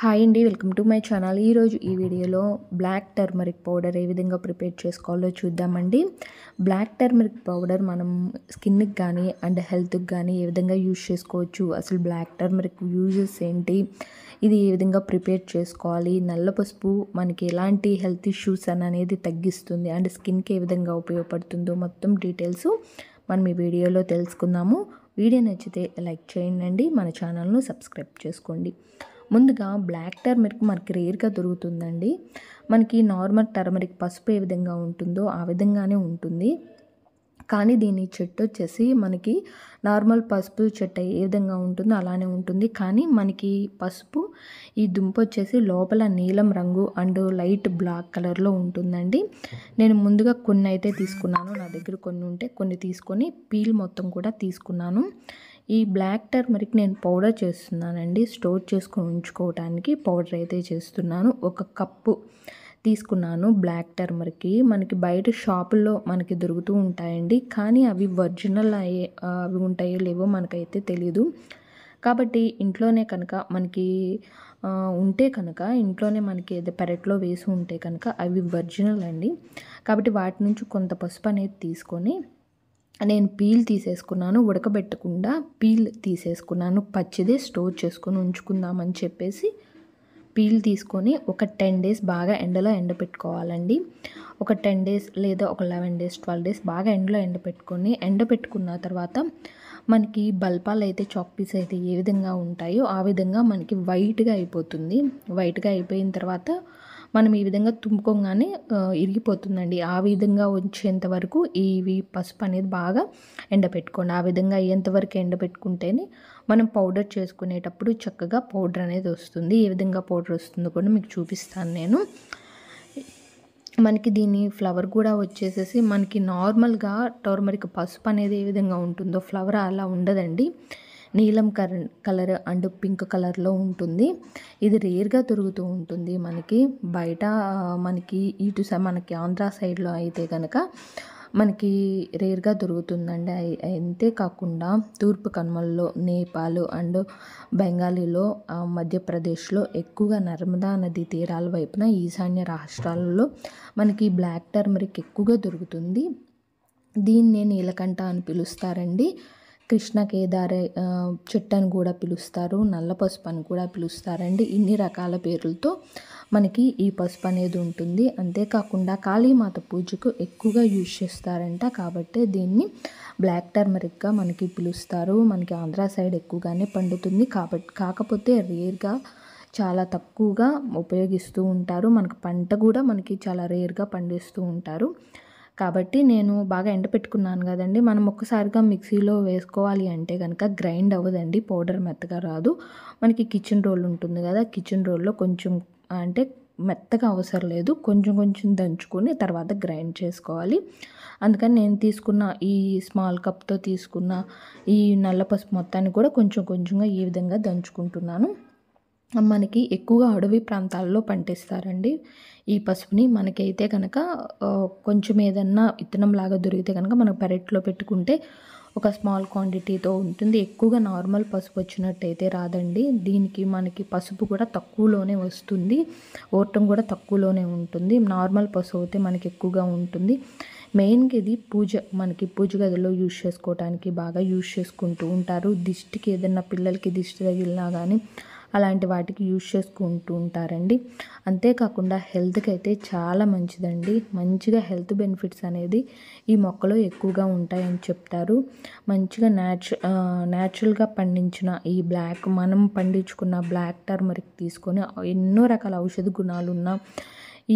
hi అండి welcome to my channel ఈరోజు ఈ వీడియోలో బ్లాక్ టర్మరిక్ పౌడర్ ఏ విధంగా ప్రిపేర్ చేసుకోవాలో చూద్దామండి బ్లాక్ టర్మరిక్ పౌడర్ మనం స్కిన్కి కానీ అండ్ హెల్త్కి కానీ ఏ విధంగా యూజ్ చేసుకోవచ్చు అసలు బ్లాక్ టర్మరిక్ యూజెస్ ఏంటి ఇది ఏ విధంగా ప్రిపేర్ చేసుకోవాలి నల్ల పసుపు మనకి ఎలాంటి హెల్త్ ఇష్యూస్ అని అనేది తగ్గిస్తుంది అండ్ స్కిన్కి ఏ విధంగా ఉపయోగపడుతుందో మొత్తం డీటెయిల్స్ మనం ఈ వీడియోలో తెలుసుకుందాము వీడియో నచ్చితే లైక్ చేయండి మన ఛానల్ను సబ్స్క్రైబ్ చేసుకోండి ముందుగా బ్లాక్ టర్మరిక్ మనకి రేర్గా దొరుకుతుందండి మనకి నార్మల్ టర్మరిక్ పసుపు ఏ విధంగా ఉంటుందో ఆ విధంగానే ఉంటుంది కానీ దీని చెట్టు వచ్చేసి మనకి నార్మల్ పసుపు చెట్టు ఏ విధంగా ఉంటుందో అలానే ఉంటుంది కానీ మనకి పసుపు ఈ దుంప వచ్చేసి లోపల నీలం రంగు అండ్ లైట్ బ్లాక్ కలర్లో ఉంటుందండి నేను ముందుగా కొన్ని అయితే తీసుకున్నాను నా దగ్గర కొన్ని ఉంటే కొన్ని తీసుకొని పీల్ మొత్తం కూడా తీసుకున్నాను ఈ బ్లాక్ టర్మరిక్ నేను పౌడర్ చేస్తున్నానండి స్టోర్ చేసుకొని ఉంచుకోవడానికి పౌడర్ అయితే చేస్తున్నాను ఒక కప్పు తీసుకున్నాను బ్లాక్ టర్మర్కి మనకి బయట షాపుల్లో మనకి దొరుకుతూ ఉంటాయండి కానీ అవి ఒరిజినల్ అయ్యే అవి ఉంటాయో లేవో మనకైతే తెలీదు కాబట్టి ఇంట్లోనే కనుక మనకి ఉంటే కనుక ఇంట్లోనే మనకి ఏదో పెరట్లో వేసి ఉంటే కనుక అవి ఒరిజినల్ అండి కాబట్టి వాటి నుంచి కొంత పసుపు అనేది తీసుకొని నేను పీల్ తీసేసుకున్నాను ఉడకబెట్టకుండా పీల్ తీసేసుకున్నాను పచ్చిదే స్టోర్ చేసుకొని ఉంచుకుందామని చెప్పేసి పీల్ తీసుకొని ఒక టెన్ డేస్ బాగా ఎండలో ఎండపెట్టుకోవాలండి ఒక టెన్ డేస్ లేదా ఒక లెవెన్ డేస్ ట్వెల్వ్ డేస్ బాగా ఎండలో ఎండపెట్టుకొని ఎండపెట్టుకున్న తర్వాత మనకి బల్పాలు అయితే చాక్ పీస్ అయితే ఏ విధంగా ఉంటాయో ఆ విధంగా మనకి వైట్గా అయిపోతుంది వైట్గా అయిపోయిన తర్వాత మనం ఈ విధంగా తుంపుకోగానే ఇరిగిపోతుందండి ఆ విధంగా వచ్చేంత వరకు ఇవి పసుపు అనేది బాగా ఎండబెట్టుకోండి ఆ విధంగా అయ్యేంతవరకు ఎండబెట్టుకుంటేనే మనం పౌడర్ చేసుకునేటప్పుడు చక్కగా పౌడర్ అనేది వస్తుంది ఏ విధంగా పౌడర్ వస్తుందో కూడా మీకు చూపిస్తాను నేను మనకి దీని ఫ్లవర్ కూడా వచ్చేసేసి మనకి నార్మల్గా టర్మరిక్ పసుపు అనేది ఏ విధంగా ఉంటుందో ఫ్లవర్ అలా ఉండదండి నీలం కలర్ అండ్ పింక్ కలర్లో ఉంటుంది ఇది రేర్గా దొరుకుతూ ఉంటుంది మనకి బయట మనకి ఇటు మనకి ఆంధ్ర సైడ్లో అయితే కనుక మనకి రేర్గా దొరుకుతుందండి అంతేకాకుండా తూర్పు కనుమల్లో నేపాల్ అండ్ బెంగాలీలో మధ్యప్రదేశ్లో ఎక్కువగా నర్మదా నది తీరాల వైపున ఈశాన్య రాష్ట్రాలలో మనకి బ్లాక్ టర్మరిక్ ఎక్కువగా దొరుకుతుంది దీన్నే నీలకంఠ అని పిలుస్తారండి కృష్ణ కేదార చెట్టు అని కూడా పిలుస్తారు నల్ల పసుపు అని కూడా పిలుస్తారండి ఇన్ని రకాల పేర్లతో మనకి ఈ పసుపు అనేది ఉంటుంది అంతేకాకుండా కాళీమాత పూజకు ఎక్కువగా యూజ్ చేస్తారంట కాబట్టి దీన్ని బ్లాక్ టర్మరిక్గా మనకి పిలుస్తారు మనకి ఆంధ్ర సైడ్ ఎక్కువగానే పండుతుంది కాబట్టి కాకపోతే రేర్గా చాలా తక్కువగా ఉపయోగిస్తూ ఉంటారు మనకు పంట కూడా మనకి చాలా రేర్గా పండిస్తూ ఉంటారు కాబట్టి నేను బాగా ఎండ పెట్టుకున్నాను కదండి మనం ఒక్కసారిగా మిక్సీలో వేసుకోవాలి అంటే కనుక గ్రైండ్ అవ్వదండి పౌడర్ మెత్తగా రాదు మనకి కిచెన్ రోల్ ఉంటుంది కదా కిచెన్ రోల్లో కొంచెం అంటే మెత్తగా అవసరం లేదు కొంచెం కొంచెం దంచుకొని తర్వాత గ్రైండ్ చేసుకోవాలి అందుకని నేను తీసుకున్న ఈ స్మాల్ కప్తో తీసుకున్న ఈ నల్ల పసుపు మొత్తాన్ని కూడా కొంచెం కొంచెంగా ఈ విధంగా దంచుకుంటున్నాను మనకి ఎక్కువగా అడవి ప్రాంతాల్లో పండిస్తారండి ఈ పసుపుని మనకైతే కనుక కొంచెం ఏదన్నా విత్తనం లాగా దొరికితే కనుక మనకు పెరట్లో పెట్టుకుంటే ఒక స్మాల్ క్వాంటిటీతో ఉంటుంది ఎక్కువగా నార్మల్ పసుపు వచ్చినట్టయితే రాదండి దీనికి మనకి పసుపు కూడా తక్కువలోనే వస్తుంది ఓటం కూడా తక్కువలోనే ఉంటుంది నార్మల్ పసుపు అయితే మనకి ఎక్కువగా ఉంటుంది మెయిన్గా ఇది పూజ మనకి పూజ గదిలో యూజ్ చేసుకోవడానికి బాగా యూజ్ చేసుకుంటూ ఉంటారు దిష్టికి ఏదైనా పిల్లలకి దిష్టి తగిలినా కానీ అలాంటి వాటికి యూజ్ చేసుకుంటూ ఉంటారండి అంతేకాకుండా హెల్త్కి అయితే చాలా మంచిదండి మంచిగా హెల్త్ బెనిఫిట్స్ అనేది ఈ మొక్కలో ఎక్కువగా ఉంటాయని చెప్తారు మంచిగా న్యాచు న్యాచురల్గా పండించిన ఈ బ్లాక్ మనం పండించుకున్న బ్లాక్ టర్మరిక్ తీసుకొని ఎన్నో రకాల ఔషధ గుణాలు ఉన్న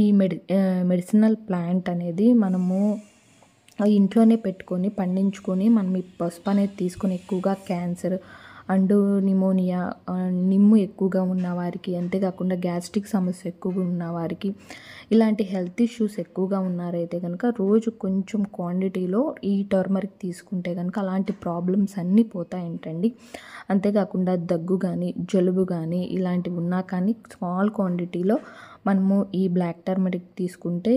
ఈ మెడి మెడిసినల్ ప్లాంట్ అనేది మనము ఇంట్లోనే పెట్టుకొని పండించుకొని మనం ఈ పసుపు అనేది తీసుకొని ఎక్కువగా క్యాన్సర్ అండ్ నిమోనియా నిమ్ము ఎక్కువగా ఉన్నవారికి అంతేకాకుండా గ్యాస్ట్రిక్ సమస్య ఎక్కువగా ఉన్నవారికి ఇలాంటి హెల్త్ ఇష్యూస్ ఎక్కువగా ఉన్నారైతే కనుక రోజు కొంచెం క్వాంటిటీలో ఈ టర్మరిక్ తీసుకుంటే కనుక అలాంటి ప్రాబ్లమ్స్ అన్నీ పోతాయంటండి అంతేకాకుండా దగ్గు కానీ జలుబు కానీ ఇలాంటివి ఉన్నా కానీ స్మాల్ క్వాంటిటీలో మనము ఈ బ్లాక్ టర్మరిక్ తీసుకుంటే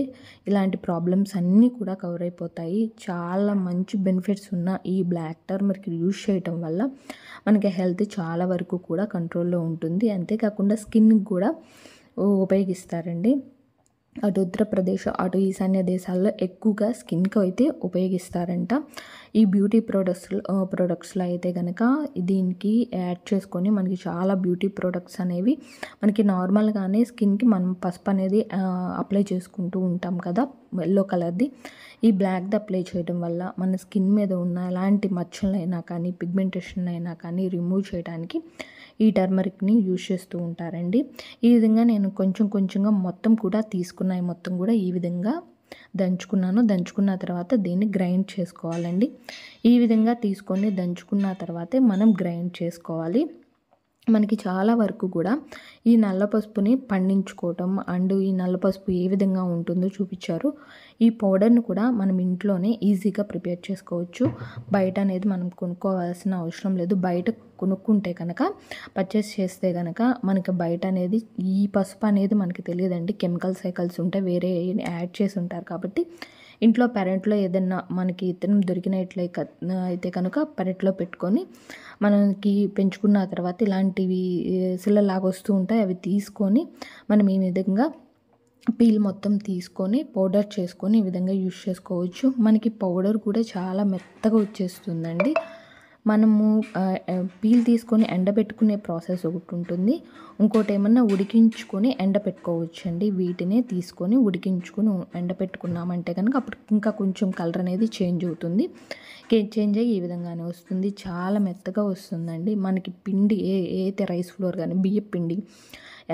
ఇలాంటి ప్రాబ్లమ్స్ అన్నీ కూడా కవర్ అయిపోతాయి చాలా మంచి బెనిఫిట్స్ ఉన్న ఈ బ్లాక్ టర్మరిక్ యూజ్ చేయటం వల్ల మనకి హెల్త్ చాలా వరకు కూడా కంట్రోల్లో ఉంటుంది అంతేకాకుండా స్కిన్కి కూడా ఉపయోగిస్తారండి అటు ఉత్తరప్రదేశ్ అటు ఈశాన్య దేశాల్లో ఎక్కువగా స్కిన్కు అయితే ఉపయోగిస్తారంట ఈ బ్యూటీ ప్రోడక్ట్స్ ప్రోడక్ట్స్లో అయితే కనుక దీనికి యాడ్ చేసుకొని మనకి చాలా బ్యూటీ ప్రోడక్ట్స్ అనేవి మనకి నార్మల్గానే స్కిన్కి మనం పసుపు అనేది అప్లై చేసుకుంటూ ఉంటాం కదా ఎల్లో కలర్ది ఈ బ్లాక్ది అప్లై చేయడం వల్ల మన స్కిన్ మీద ఉన్న ఎలాంటి మచ్చలైనా కానీ పిగ్మెంటేషన్ అయినా కానీ రిమూవ్ చేయడానికి ఈ టర్మరిక్ని యూజ్ చేస్తూ ఉంటారండి ఈ విధంగా నేను కొంచెం కొంచెంగా మొత్తం కూడా తీసుకున్నాయి మొత్తం కూడా ఈ విధంగా దంచుకున్నాను దంచుకున్న తర్వాత దీన్ని గ్రైండ్ చేసుకోవాలండి ఈ విధంగా తీసుకొని దంచుకున్న తర్వాతే మనం గ్రైండ్ చేసుకోవాలి మనకి చాలా వరకు కూడా ఈ నల్ల పసుపుని పండించుకోవటం అండ్ ఈ నల్ల పసుపు ఏ విధంగా ఉంటుందో చూపించారు ఈ పౌడర్ను కూడా మనం ఇంట్లోనే ఈజీగా ప్రిపేర్ చేసుకోవచ్చు బయట అనేది మనం కొనుక్కోవాల్సిన అవసరం లేదు బయట కొనుక్కుంటే కనుక పర్చేస్ చేస్తే కనుక మనకి బయట అనేది ఈ పసుపు అనేది మనకి తెలియదండి కెమికల్ సైకిల్స్ ఉంటే వేరే యాడ్ చేసి ఉంటారు కాబట్టి ఇంట్లో పెరట్లో ఏదైనా మనకి ఇత్తనం దొరికినట్లయి అయితే కనుక పెరట్లో పెట్టుకొని మనకి పెంచుకున్న తర్వాత ఇలాంటివి శిలలాగా వస్తూ ఉంటాయి అవి తీసుకొని మనం ఈ విధంగా పీల్ మొత్తం తీసుకొని పౌడర్ చేసుకొని ఈ విధంగా యూజ్ చేసుకోవచ్చు మనకి పౌడర్ కూడా చాలా మెత్తగా వచ్చేస్తుందండి మనము పీల్ తీసుకొని ఎండబెట్టుకునే ప్రాసెస్ ఒకటి ఉంటుంది ఇంకోటి ఏమన్నా ఉడికించుకొని ఎండపెట్టుకోవచ్చండి వీటినే తీసుకొని ఉడికించుకొని ఎండపెట్టుకున్నామంటే కనుక అప్పుడు ఇంకా కొంచెం కలర్ అనేది చేంజ్ అవుతుంది చేంజ్ అయ్యి ఈ విధంగానే వస్తుంది చాలా మెత్తగా వస్తుందండి మనకి పిండి ఏ ఏదైతే రైస్ ఫ్లోర్ కానీ బియ్యం పిండి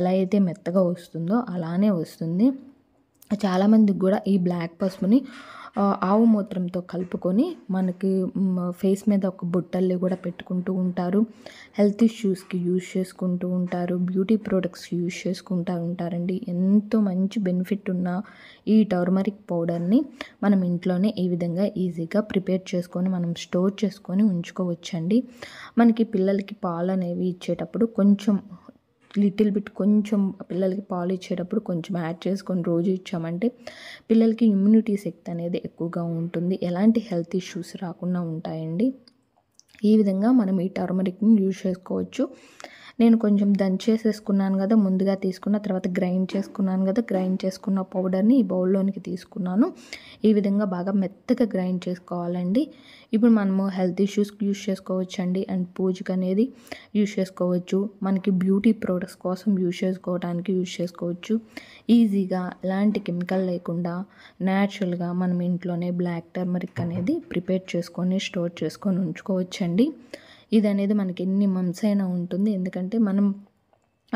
ఎలా అయితే మెత్తగా వస్తుందో అలానే వస్తుంది చాలామందికి కూడా ఈ బ్లాక్ పసుపుని ఆవు మూత్రంతో కలుపుకొని మనకి ఫేస్ మీద ఒక బుట్టల్ని కూడా పెట్టుకుంటూ ఉంటారు హెల్త్ ఇష్యూస్కి యూజ్ చేసుకుంటూ ఉంటారు బ్యూటీ ప్రోడక్ట్స్ యూజ్ చేసుకుంటూ ఉంటారండి ఎంతో మంచి బెనిఫిట్ ఉన్న ఈ టర్మరిక్ పౌడర్ని మనం ఇంట్లోనే ఈ విధంగా ఈజీగా ప్రిపేర్ చేసుకొని మనం స్టోర్ చేసుకొని ఉంచుకోవచ్చండి మనకి పిల్లలకి పాలు అనేవి ఇచ్చేటప్పుడు కొంచెం లిటిల్ బిట్ కొంచెం పిల్లలకి పాలు ఇచ్చేటప్పుడు కొంచెం యాడ్ చేసుకొని రోజు ఇచ్చామంటే పిల్లలకి ఇమ్యూనిటీ శక్తి అనేది ఎక్కువగా ఉంటుంది ఎలాంటి హెల్త్ ఇష్యూస్ రాకుండా ఉంటాయండి ఈ విధంగా మనం ఈ టర్మరిక్ని యూజ్ చేసుకోవచ్చు నేను కొంచెం దంచేసేసుకున్నాను కదా ముందుగా తీసుకున్న తర్వాత గ్రైండ్ చేసుకున్నాను కదా గ్రైండ్ చేసుకున్న పౌడర్ని ఈ బౌల్లోనికి తీసుకున్నాను ఈ విధంగా బాగా మెత్తగా గ్రైండ్ చేసుకోవాలండి ఇప్పుడు మనము హెల్త్ ఇష్యూస్ యూజ్ చేసుకోవచ్చండి అండ్ పూజకు అనేది యూజ్ చేసుకోవచ్చు మనకి బ్యూటీ ప్రోడక్ట్స్ కోసం యూజ్ చేసుకోవడానికి యూజ్ చేసుకోవచ్చు ఈజీగా ఎలాంటి కెమికల్ లేకుండా న్యాచురల్గా మనం ఇంట్లోనే బ్లాక్ టర్మరిక్ అనేది ప్రిపేర్ చేసుకొని స్టోర్ చేసుకొని ఉంచుకోవచ్చండి ఇది అనేది మనకి ఎన్ని మంత్స్ అయినా ఉంటుంది ఎందుకంటే మనం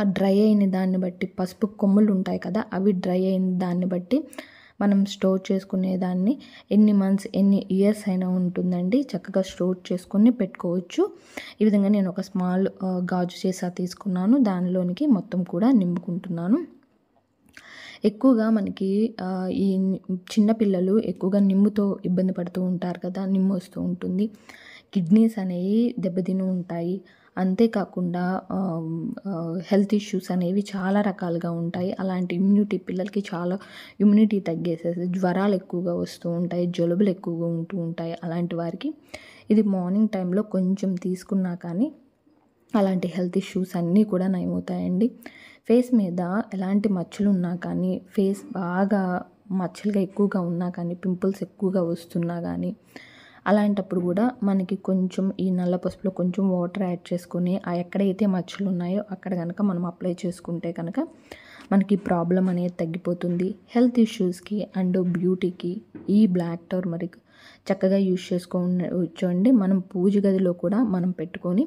ఆ డ్రై అయిన దాన్ని బట్టి పసుపు కొమ్ములు ఉంటాయి కదా అవి డ్రై అయిన దాన్ని బట్టి మనం స్టోర్ చేసుకునే దాన్ని ఎన్ని మంత్స్ ఎన్ని ఇయర్స్ అయినా ఉంటుందండి చక్కగా స్టోర్ చేసుకుని పెట్టుకోవచ్చు ఈ విధంగా నేను ఒక స్మాల్ గాజు చేసా తీసుకున్నాను దానిలోనికి మొత్తం కూడా నింపుకుంటున్నాను ఎక్కువగా మనకి ఈ చిన్నపిల్లలు ఎక్కువగా నిమ్ముతో ఇబ్బంది పడుతూ ఉంటారు కదా నిమ్ము వస్తూ ఉంటుంది కిడ్నీస్ అనేవి దెబ్బతిని ఉంటాయి అంతేకాకుండా హెల్త్ ఇష్యూస్ అనేవి చాలా రకాలుగా ఉంటాయి అలాంటి ఇమ్యూనిటీ పిల్లలకి చాలా ఇమ్యూనిటీ తగ్గేసేసి జ్వరాలు ఎక్కువగా వస్తూ ఉంటాయి జలుబులు ఎక్కువగా ఉంటూ ఉంటాయి అలాంటి వారికి ఇది మార్నింగ్ టైంలో కొంచెం తీసుకున్నా కానీ అలాంటి హెల్త్ ఇష్యూస్ అన్నీ కూడా నయమవుతాయండి ఫేస్ మీద ఎలాంటి మచ్చలు ఉన్నా కానీ ఫేస్ బాగా మచ్చలుగా ఎక్కువగా ఉన్నా కానీ పింపుల్స్ ఎక్కువగా వస్తున్నా కానీ అలాంటప్పుడు కూడా మనకి కొంచెం ఈ నల్ల పసుపులో కొంచెం వాటర్ యాడ్ చేసుకొని ఆ ఎక్కడైతే మచ్చలు ఉన్నాయో అక్కడ కనుక మనం అప్లై చేసుకుంటే కనుక మనకి ప్రాబ్లం అనేది తగ్గిపోతుంది హెల్త్ ఇష్యూస్కి అండ్ బ్యూటీకి ఈ బ్లాక్ టర్మరిక్ చక్కగా యూజ్ చేసుకోవచ్చు అండి మనం పూజ గదిలో కూడా మనం పెట్టుకొని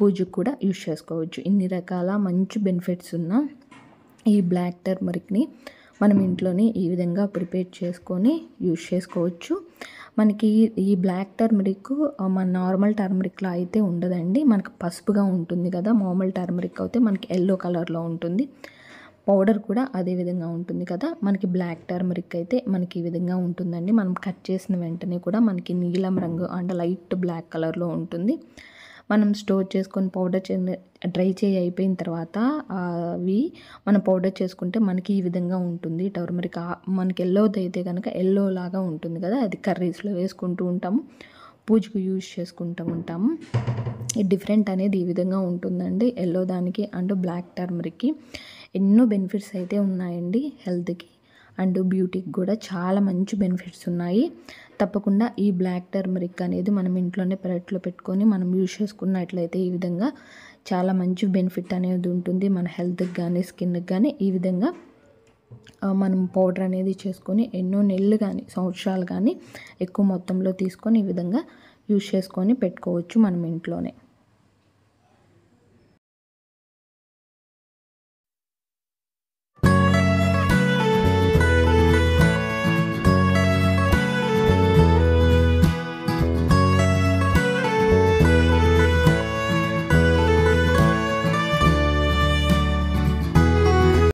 పూజకు కూడా యూజ్ చేసుకోవచ్చు ఇన్ని రకాల మంచి బెనిఫిట్స్ ఉన్న ఈ బ్లాక్ టర్మరిక్ని మనం ఇంట్లోనే ఈ విధంగా ప్రిపేర్ చేసుకొని యూజ్ చేసుకోవచ్చు మనకి ఈ బ్లాక్ టర్మరిక్ మన నార్మల్ టర్మరిక్లో అయితే ఉండదండి మనకు పసుపుగా ఉంటుంది కదా మామూలు టర్మరిక్ అయితే మనకి ఎల్లో కలర్లో ఉంటుంది పౌడర్ కూడా అదే విధంగా ఉంటుంది కదా మనకి బ్లాక్ టర్మరిక్ అయితే మనకి ఈ విధంగా ఉంటుందండి మనం కట్ చేసిన వెంటనే కూడా మనకి నీలం రంగు అండ్ లైట్ బ్లాక్ కలర్లో ఉంటుంది మనం స్టోర్ చేసుకొని పౌడర్ చే డ్రై చేయి అయిపోయిన తర్వాత అవి మనం పౌడర్ చేసుకుంటే మనకి ఈ విధంగా ఉంటుంది టర్మరిక్ మనకి ఎల్లోది అయితే కనుక ఎల్లో లాగా ఉంటుంది కదా అది కర్రీస్లో వేసుకుంటూ ఉంటాము పూజకు యూజ్ చేసుకుంటూ ఉంటాము ఈ డిఫరెంట్ అనేది ఈ విధంగా ఉంటుందండి ఎల్లో దానికి అండ్ బ్లాక్ టర్మరిక్కి ఎన్నో బెనిఫిట్స్ అయితే ఉన్నాయండి హెల్త్కి అండ్ బ్యూటీకి కూడా చాలా మంచి బెనిఫిట్స్ ఉన్నాయి తప్పకుండా ఈ బ్లాక్ టర్మరిక్ అనేది మనం ఇంట్లోనే పెరట్లో పెట్టుకొని మనం యూజ్ చేసుకున్నట్లయితే ఈ విధంగా చాలా మంచి బెనిఫిట్ అనేది ఉంటుంది మన హెల్త్కి కానీ స్కిన్కి కానీ ఈ విధంగా మనం పౌడర్ అనేది చేసుకొని ఎన్నో నెలలు కానీ సంవత్సరాలు కానీ ఎక్కువ మొత్తంలో తీసుకొని ఈ విధంగా యూజ్ చేసుకొని పెట్టుకోవచ్చు మనం ఇంట్లోనే